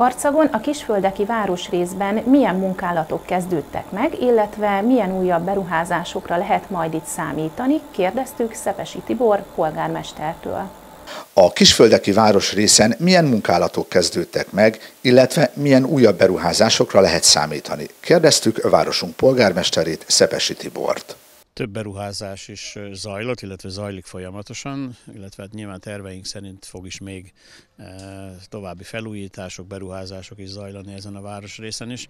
Karcagon a kisföldeki városrészben milyen munkálatok kezdődtek meg, illetve milyen újabb beruházásokra lehet majd itt számítani, kérdeztük Szepesi Tibor polgármestertől. A kisföldeki városrészen milyen munkálatok kezdődtek meg, illetve milyen újabb beruházásokra lehet számítani? Kérdeztük a városunk polgármesterét, Szepesi Tibort. Több beruházás is zajlott, illetve zajlik folyamatosan, illetve hát nyilván terveink szerint fog is még további felújítások, beruházások is zajlani ezen a városrészen is.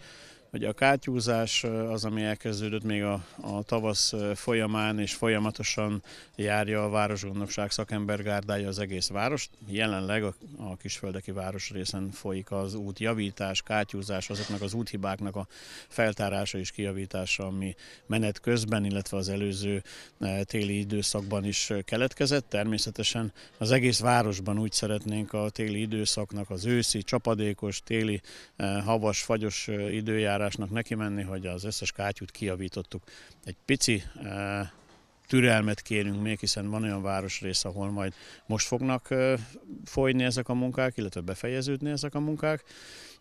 Ugye a kátyúzás az, ami elkezdődött még a, a tavasz folyamán, és folyamatosan járja a Városgondnokság szakembergárdája az egész várost. Jelenleg a, a kisföldeki városrészen folyik az útjavítás, kátyúzás, azoknak az úthibáknak a feltárása és kijavítása, ami menet közben, illetve az előző téli időszakban is keletkezett. Természetesen az egész városban úgy szeretnénk a téli időszaknak az őszi, csapadékos, téli, havas, fagyos időjárás eljárásnak neki menni, hogy az összes kátyút kiavítottuk. Egy pici eh, türelmet kérünk még, hiszen van olyan városrész, ahol majd most fognak eh, folyni ezek a munkák, illetve befejeződni ezek a munkák,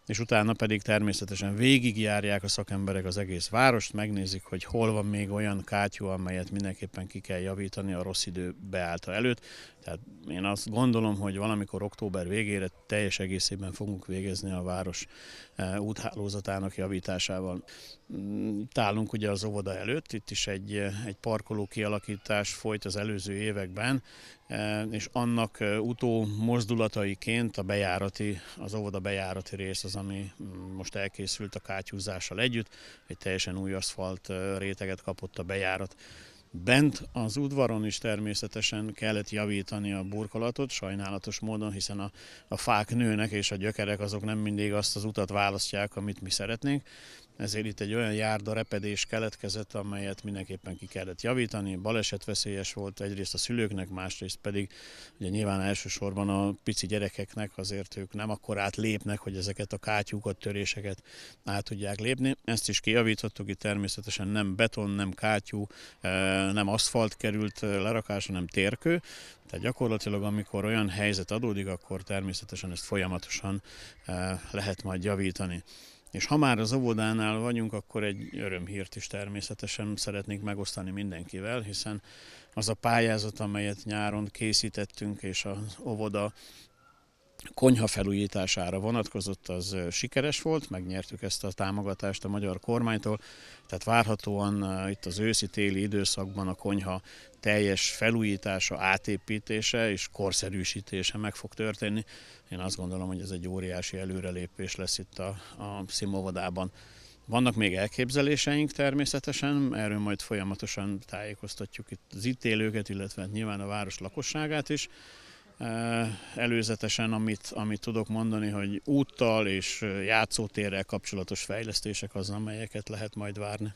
és utána pedig természetesen végigjárják a szakemberek az egész várost, megnézik, hogy hol van még olyan kátyú, amelyet mindenképpen ki kell javítani a rossz idő beállta előtt. Tehát én azt gondolom, hogy valamikor október végére teljes egészében fogunk végezni a város eh, úthálózatának javításával tálunk ugye az óvoda előtt, itt is egy, egy parkoló kialakítás folyt az előző években, e, és annak e, utó mozdulataiként a bejárati, az óvoda bejárati rész az, ami mm, most elkészült a kátyúzással együtt, egy teljesen új aszfalt e, réteget kapott a bejárat. Bent az udvaron is természetesen kellett javítani a burkolatot, sajnálatos módon, hiszen a, a fák nőnek és a gyökerek azok nem mindig azt az utat választják, amit mi szeretnénk, ezért itt egy olyan járda repedés keletkezett, amelyet mindenképpen ki kellett javítani. Baleset veszélyes volt egyrészt a szülőknek, másrészt pedig ugye nyilván elsősorban a pici gyerekeknek, azért ők nem akkor átlépnek, hogy ezeket a kátyúkat, töréseket át tudják lépni. Ezt is kijavítottuk, itt természetesen nem beton, nem kátyú, eh, nem aszfalt került eh, lerakás, hanem térkő. Tehát gyakorlatilag, amikor olyan helyzet adódik, akkor természetesen ezt folyamatosan eh, lehet majd javítani. És ha már az óvodánál vagyunk, akkor egy örömhírt is természetesen szeretnék megosztani mindenkivel, hiszen az a pályázat, amelyet nyáron készítettünk, és az óvoda konyha felújítására vonatkozott, az sikeres volt, megnyertük ezt a támogatást a magyar kormánytól, tehát várhatóan itt az őszi-téli időszakban a konyha teljes felújítása, átépítése és korszerűsítése meg fog történni. Én azt gondolom, hogy ez egy óriási előrelépés lesz itt a, a Szimóvodában. Vannak még elképzeléseink természetesen, erről majd folyamatosan tájékoztatjuk itt az ítélőket, illetve hát nyilván a város lakosságát is. Eh, előzetesen, amit, amit tudok mondani, hogy úttal és eh, játszótérrel kapcsolatos fejlesztések az, amelyeket lehet majd várni.